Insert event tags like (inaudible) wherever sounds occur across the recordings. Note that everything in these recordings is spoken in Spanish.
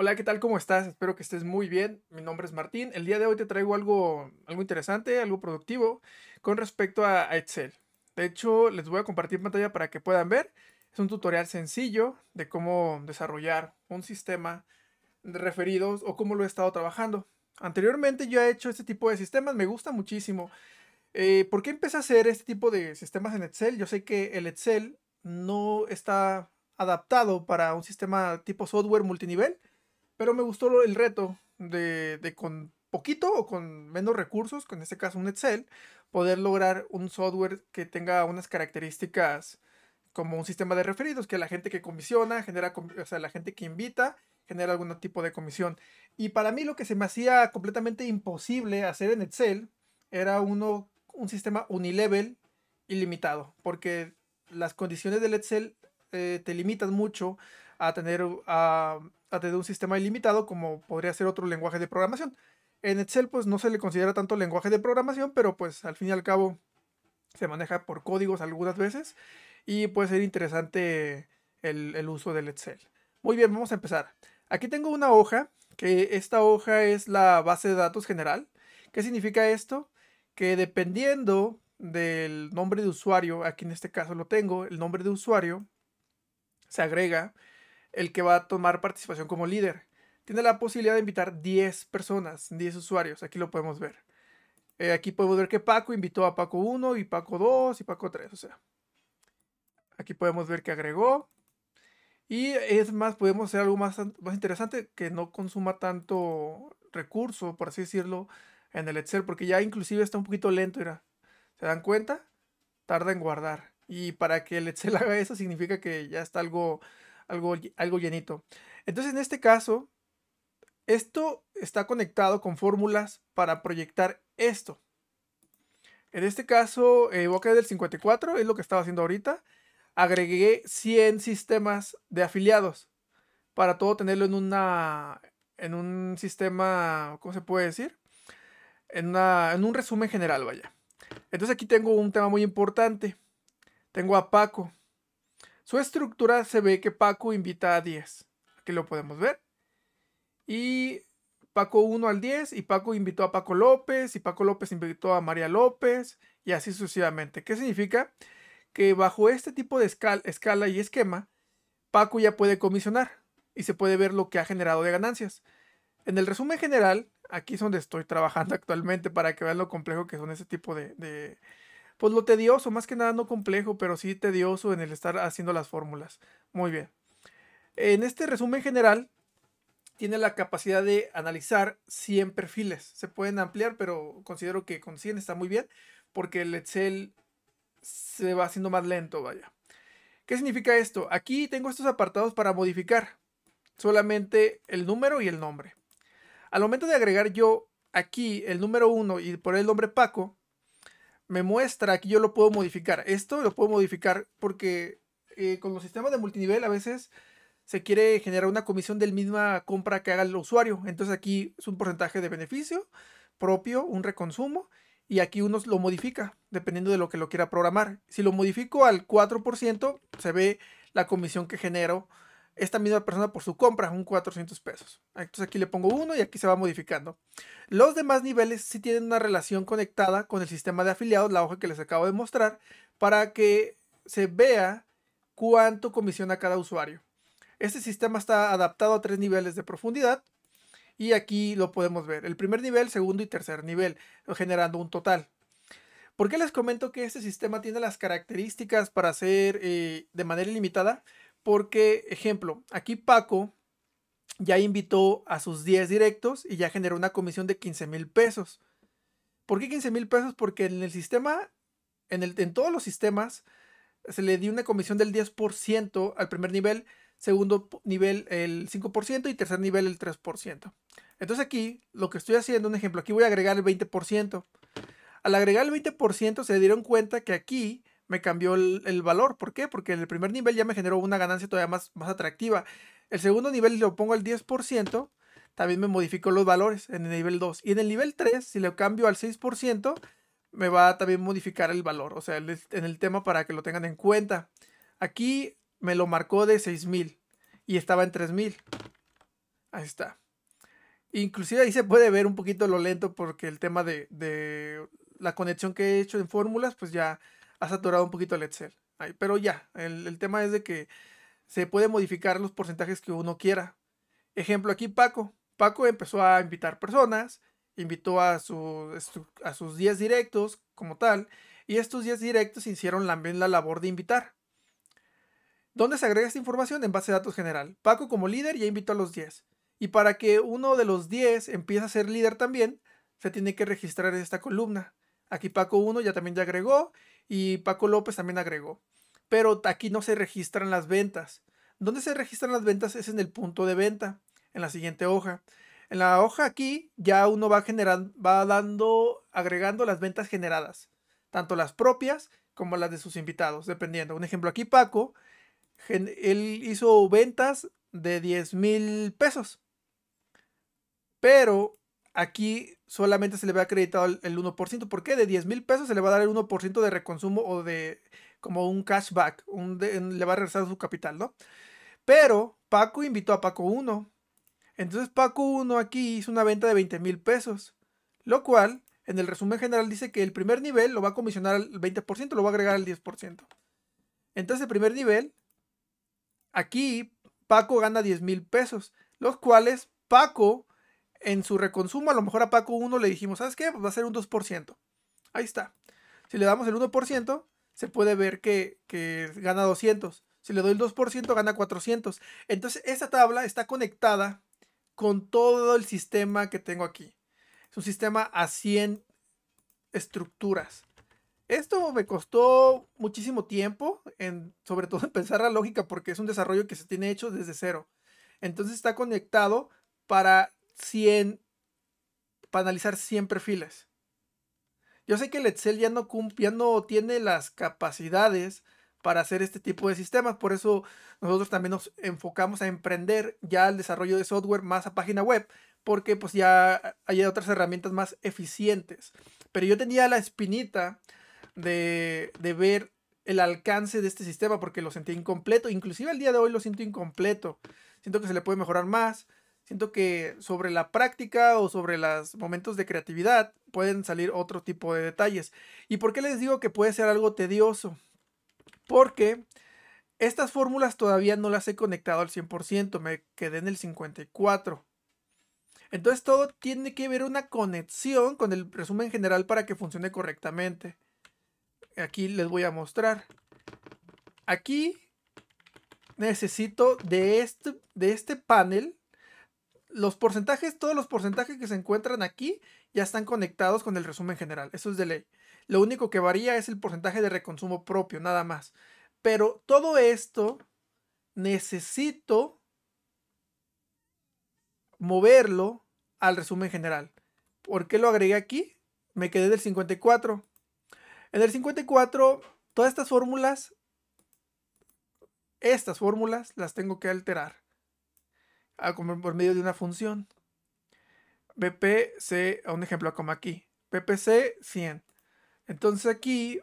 Hola, ¿qué tal? ¿Cómo estás? Espero que estés muy bien. Mi nombre es Martín. El día de hoy te traigo algo, algo interesante, algo productivo con respecto a, Excel. De hecho, les voy a compartir pantalla para que puedan ver. Es un tutorial sencillo de cómo desarrollar un sistema de referidos o cómo lo he estado trabajando. Anteriormente yo he hecho este tipo de sistemas, me gusta muchísimo. Eh, ¿Por qué empecé a hacer este tipo de sistemas en Excel? Yo sé que el Excel no está adaptado para un sistema tipo software multinivel pero me gustó el reto de, con poquito o con menos recursos, con este caso un Excel, poder lograr un software que tenga unas características como un sistema de referidos, que la gente que comisiona, genera, o sea, la gente que invita, genera algún tipo de comisión. Y para mí lo que se me hacía completamente imposible hacer en Excel era uno, un sistema unilevel ilimitado, porque las condiciones del Excel eh, te limitan mucho a tener a de un sistema ilimitado como podría ser otro lenguaje de programación. En Excel pues no se le considera tanto lenguaje de programación, pero pues al fin y al cabo se maneja por códigos algunas veces y puede ser interesante el, el uso del Excel. Muy bien, vamos a empezar. Aquí tengo una hoja, que esta hoja es la base de datos general. ¿Qué significa esto? Que dependiendo del nombre de usuario, aquí en este caso lo tengo, el nombre de usuario, se agrega el que va a tomar participación como líder. Tiene la posibilidad de invitar 10 personas, 10 usuarios. Aquí lo podemos ver. Eh, aquí podemos ver que Paco invitó a Paco 1 y Paco 2 y Paco 3. O sea, aquí podemos ver que agregó. Y es más, podemos hacer algo más, más interesante que no consuma tanto recurso, por así decirlo, en el Excel. Porque ya inclusive está un poquito lento, ¿Se dan cuenta? Tarda en guardar. Y para que el Excel (laughs) haga eso significa que ya está algo algo, llenito. Entonces, en este caso, esto está conectado con fórmulas para proyectar esto. En este caso, eh, Boca del 54 es lo que estaba haciendo ahorita. Agregué 100 sistemas de afiliados para todo tenerlo en una en un sistema, ¿cómo se puede decir? En, una, en un resumen general, vaya. Entonces aquí tengo un tema muy importante. Tengo a Paco. Su estructura se ve que Paco invita a 10. Aquí lo podemos ver. Y Paco 1 al 10 y Paco invitó a Paco López y Paco López invitó a María López y así sucesivamente. ¿Qué significa? Que bajo este tipo de escala, y esquema, Paco ya puede comisionar y se puede ver lo que ha generado de ganancias. En el resumen general, aquí es donde estoy trabajando (laughs) actualmente para que vean lo complejo que son ese tipo de, pues lo tedioso, más que nada no complejo, pero sí tedioso en el estar haciendo las fórmulas. Muy bien. En este resumen general, tiene la capacidad de analizar 100 perfiles. Se pueden ampliar, pero considero que con 100 está muy bien, porque el Excel se va haciendo más lento, vaya. ¿Qué significa esto? Aquí tengo estos apartados para modificar solamente el número y el nombre. Al momento de agregar yo aquí el número 1 y por el nombre Paco, me muestra que yo lo puedo modificar. Esto lo puedo modificar porque eh, con los sistemas de multinivel a veces se quiere generar una comisión del misma compra que haga el usuario. Entonces aquí es un porcentaje de beneficio propio, un reconsumo, y aquí uno lo modifica dependiendo de lo que lo quiera programar. Si lo modifico al 4%, se ve la comisión que genero esta misma persona por su compra, un 400 pesos. Entonces aquí le pongo uno y aquí se va modificando. Los demás niveles sí tienen una relación conectada con el sistema de afiliados, la hoja que les acabo de mostrar, para que se vea cuánto comisiona cada usuario. Este sistema está adaptado a tres niveles de profundidad y aquí lo podemos ver. El primer nivel, segundo y tercer nivel, generando un total. ¿Por qué les comento que este sistema tiene las características para ser eh, de manera ilimitada? Porque, ejemplo, aquí Paco ya invitó a sus 10 directos y ya generó una comisión de 15 mil pesos. ¿Por qué 15 mil pesos? Porque en el sistema, en, en todos los sistemas, se le dio una comisión del 10% al primer nivel, segundo nivel el 5% y tercer nivel el 3%. Entonces aquí lo que estoy haciendo, un ejemplo, aquí voy a agregar el 20%. Al agregar el 20% se dieron cuenta que aquí me cambió el, valor. ¿Por qué? Porque en el primer nivel ya me generó una ganancia todavía más, más atractiva. El segundo nivel lo pongo al 10%, también me modificó los valores en el nivel 2. Y en el nivel 3, si lo cambio al 6%, me va a también modificar el valor, o sea, en el tema para que lo tengan en cuenta. Aquí me lo marcó de 6000 y estaba en 3000. Ahí está. Inclusive ahí se puede ver un poquito lo lento porque el tema de, de la conexión que he hecho en fórmulas, pues ya ha saturado un poquito el Excel. pero ya, el, tema es de que se puede modificar los porcentajes que uno quiera. Ejemplo aquí Paco. Paco empezó a invitar personas, invitó a, a sus 10 directos como tal, y estos 10 directos hicieron también la labor de invitar. ¿Dónde se agrega esta información? En base de datos general. Paco como líder ya invitó a los 10. Y para que uno de los 10 empiece a ser líder también, se tiene que registrar en esta columna. Aquí Paco 1 ya también ya agregó y Paco López también agregó. Pero aquí no se registran las ventas. ¿Dónde se registran las ventas es en el punto de venta, en la siguiente hoja. En la hoja aquí ya uno va generando, va dando, agregando las ventas generadas, tanto las propias como las de sus invitados, dependiendo. Un ejemplo aquí Paco, él hizo ventas de 10 mil pesos, pero aquí solamente se le ve acreditado el, 1%. ¿Por qué? De 10 mil pesos se le va a dar el 1% de reconsumo o de como un cashback, le va a regresar su capital, ¿no? Pero Paco invitó a Paco 1. Entonces Paco 1 aquí hizo una venta de 20 mil pesos, lo cual en el resumen general dice que el primer nivel lo va a comisionar al 20%, lo va a agregar al 10%. Entonces el primer nivel, aquí Paco gana 10 mil pesos, los cuales Paco en su reconsumo, a lo mejor a Paco 1 le dijimos, ¿sabes qué? va a ser un 2%. Ahí está. Si le damos el 1%, se puede ver que, que gana 200. Si le doy el 2%, gana 400. Entonces, esta tabla está conectada con todo el sistema que tengo aquí. Es un sistema a 100 estructuras. Esto me costó muchísimo tiempo, en, sobre todo (laughs) en pensar la lógica, porque es un desarrollo que se tiene hecho desde cero. Entonces está conectado para 100, para analizar 100 perfiles. Yo sé que el Excel ya no, no tiene las capacidades para hacer este tipo de sistemas, por eso nosotros también nos enfocamos a emprender ya el desarrollo de software más a página web, porque pues ya hay otras herramientas más eficientes. Pero yo tenía la espinita de, de ver el alcance de este sistema porque lo sentí incompleto, inclusive el día de hoy lo siento incompleto. Siento que se le puede mejorar más, siento que sobre la práctica o sobre los momentos de creatividad pueden salir otro tipo de detalles. ¿Y por qué les digo que puede ser algo tedioso? Porque estas fórmulas todavía no las he conectado al 100%, me quedé en el 54%. Entonces todo tiene que ver una conexión con el resumen general para que funcione correctamente. Aquí les voy a mostrar. Aquí necesito de este, de este panel los porcentajes, todos los porcentajes que se encuentran aquí ya están conectados con el resumen general. Eso es de ley. Lo único que varía es el porcentaje de reconsumo propio, nada más. Pero todo esto necesito moverlo al resumen general. ¿Por qué lo agregué aquí? Me quedé del 54. En el 54, todas estas fórmulas, estas fórmulas las tengo que alterar por medio de una función. BPC, un ejemplo como aquí, BPC 100. Entonces aquí,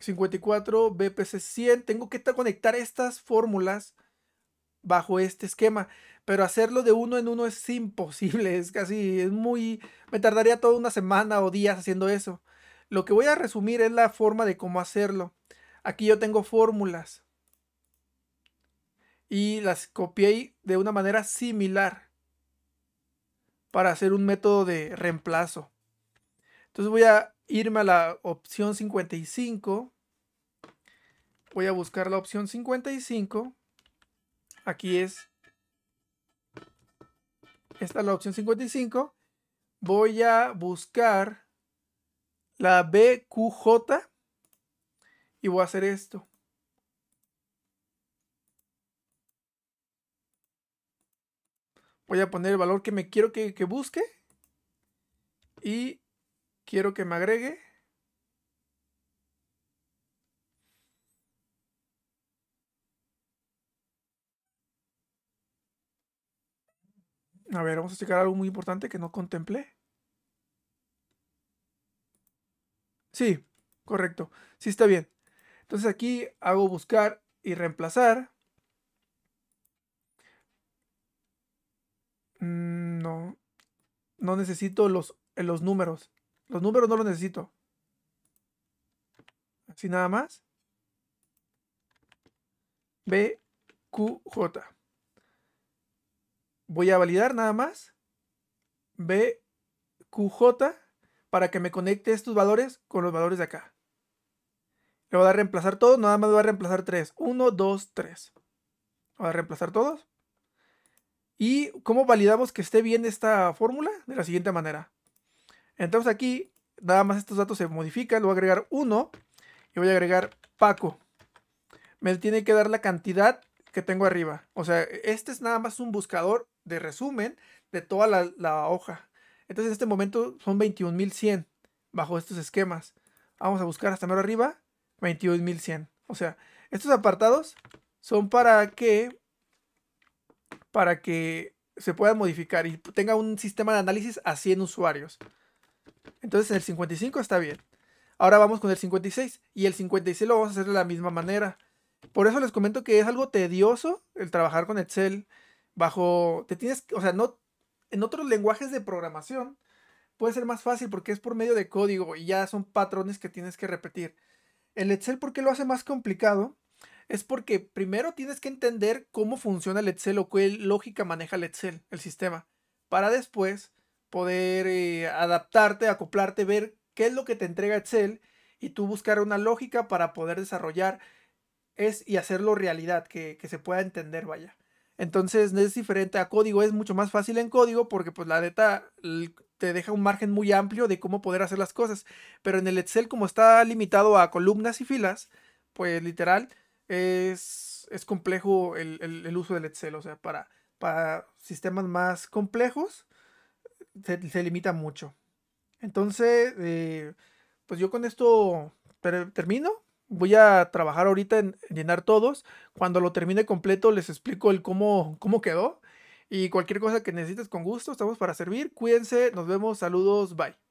54, BPC 100, tengo que conectar estas fórmulas bajo este esquema, pero hacerlo de uno en uno es imposible, es casi, es muy, me tardaría toda una semana o días haciendo eso. Lo que voy a resumir es la forma de cómo hacerlo. Aquí yo tengo fórmulas y las copié de una manera similar para hacer un método de reemplazo. Entonces voy a irme a la opción 55. Voy a buscar la opción 55. Aquí es. Esta es la opción 55. Voy a buscar la BQJ y voy a hacer esto. voy a poner el valor que me quiero que, busque y quiero que me agregue A ver, vamos a checar algo muy importante que no contemple. Sí, correcto. Sí está bien. Entonces aquí hago buscar y reemplazar. Mm, no. No necesito los, eh, los números. Los números no los necesito. Así nada más. J Voy a validar nada más. J para que me conecte estos valores con los valores de acá. Le voy a reemplazar todos, nada más le voy a reemplazar 3. 1, 2, 3. Voy a reemplazar todos. ¿Y cómo validamos que esté bien esta fórmula? De la siguiente manera. Entonces aquí, nada más estos datos se modifican. Le voy a agregar uno y voy a agregar Paco. Me tiene que dar la cantidad que tengo arriba. O sea, este es nada más un buscador de resumen de toda la, hoja. Entonces en este momento son 21.100 bajo estos esquemas. Vamos a buscar hasta mero arriba 21.100. O sea, estos apartados son para que para que se pueda modificar y tenga un sistema de análisis a 100 usuarios. Entonces el 55 está bien. Ahora vamos con el 56 y el 56 lo vamos a hacer de la misma manera. Por eso les comento que es algo tedioso el trabajar con Excel bajo te tienes, o sea, no en otros lenguajes de programación puede ser más fácil porque es por medio de código y ya son patrones que tienes que repetir. El Excel, ¿por qué lo hace más complicado? es porque primero tienes que entender cómo funciona el Excel o qué lógica maneja el Excel, el sistema, para después poder eh, adaptarte, acoplarte, ver qué es lo que te entrega Excel y tú buscar una lógica para poder desarrollar es, y hacerlo realidad, que, se pueda entender, vaya. Entonces es diferente a código, es mucho más fácil en código porque pues la neta te deja un margen muy amplio de cómo poder hacer las cosas. Pero en el Excel como está limitado a columnas y filas, pues literal, es, complejo el, uso del Excel. O sea, para, para sistemas más complejos se, limita mucho. Entonces, eh, pues yo con esto termino. Voy a trabajar ahorita en llenar todos. Cuando lo termine completo les explico el cómo, cómo quedó. Y cualquier cosa que necesites con gusto, estamos para servir. Cuídense, nos vemos, saludos, bye.